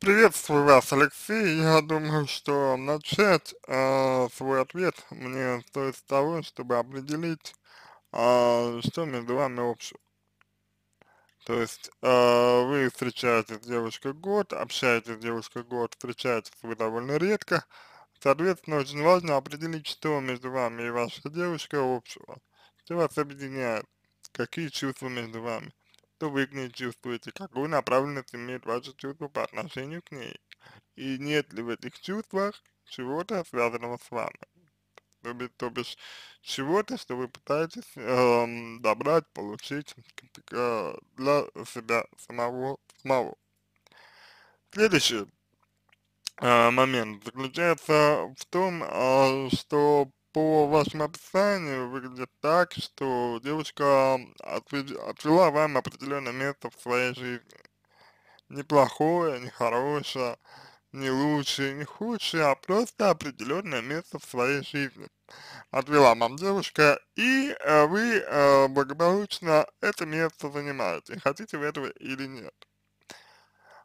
Приветствую вас, Алексей. Я думаю, что начать э, свой ответ мне стоит с того, чтобы определить, э, что между вами общего. То есть э, вы встречаетесь с девушкой год, общаетесь с девушкой год, встречаетесь вы довольно редко. Соответственно, очень важно определить, что между вами и вашей девушкой общего. Что вас объединяет, какие чувства между вами то вы к ней чувствуете, какую направленность имеет ваше чувство по отношению к ней, и нет ли в этих чувствах чего-то связанного с вами. То бишь, то бишь чего-то, что вы пытаетесь э, добрать, получить э, для себя самого самого. Следующий э, момент заключается в том, э, что по вашему описанию выглядит так, что девушка отвела вам определенное место в своей жизни. Неплохое, не хорошее, не лучшее, не худшее, а просто определенное место в своей жизни. Отвела вам девушка, и э, вы э, благополучно это место занимаете, хотите вы этого или нет.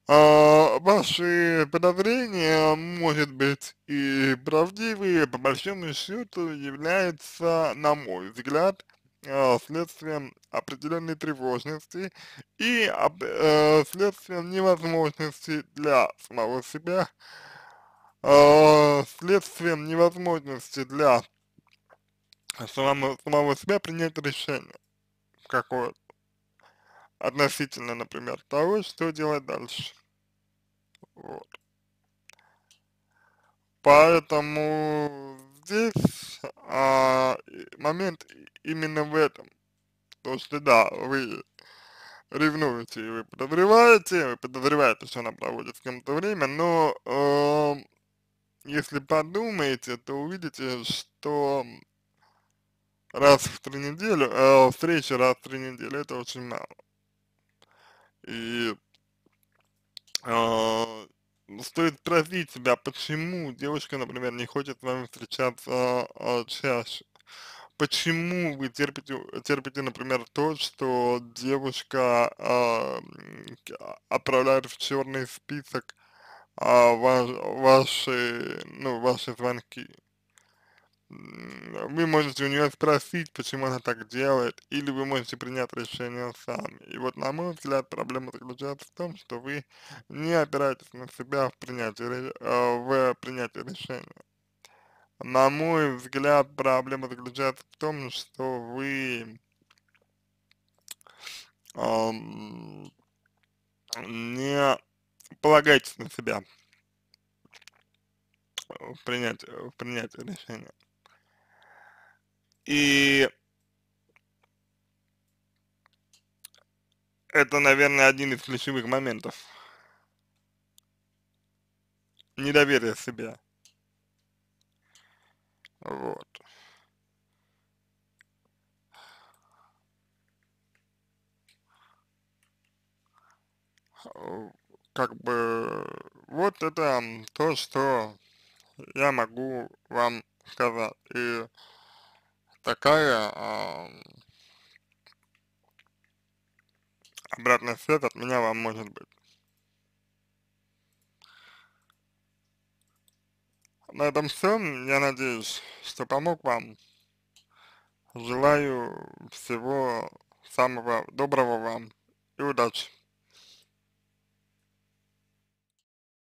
А, ваши подозрения, может быть, и правдивые, по большому счету является, на мой взгляд, э, следствием определенной тревожности и э, следствием невозможности для самого себя, э, следствием невозможности для самого, самого себя принять решение какое-то относительно, например, того, что делать дальше. Поэтому здесь а, момент именно в этом. То, что да, вы ревнуете и вы подозреваете, вы подозреваете, что она проводит с кем-то время, но э, если подумаете, то увидите, что раз в три недели, э, встречи раз в три недели, это очень мало. И э, стоит спросить себя, почему девушка, например, не хочет с вами встречаться а, а, чаще. Почему вы терпите, терпите, например, то, что девушка а, а отправляет в черный список а, ваш, ваши, ну, ваши звонки? вы можете у нее спросить, почему она так делает, или вы можете принять решение сами. И вот, на мой взгляд, проблема заключается в том, что вы не опираетесь на себя в принятии, э, в принятии решения. На мой взгляд, проблема заключается в том, что вы эм, не полагаетесь на себя в принятии, в принятии решения. И это, наверное, один из ключевых моментов. Недоверие себя. Вот. Как бы вот это то, что я могу вам сказать. И такая а, обратная связь от меня вам может быть. На этом все. Я надеюсь, что помог вам. Желаю всего самого доброго вам и удачи.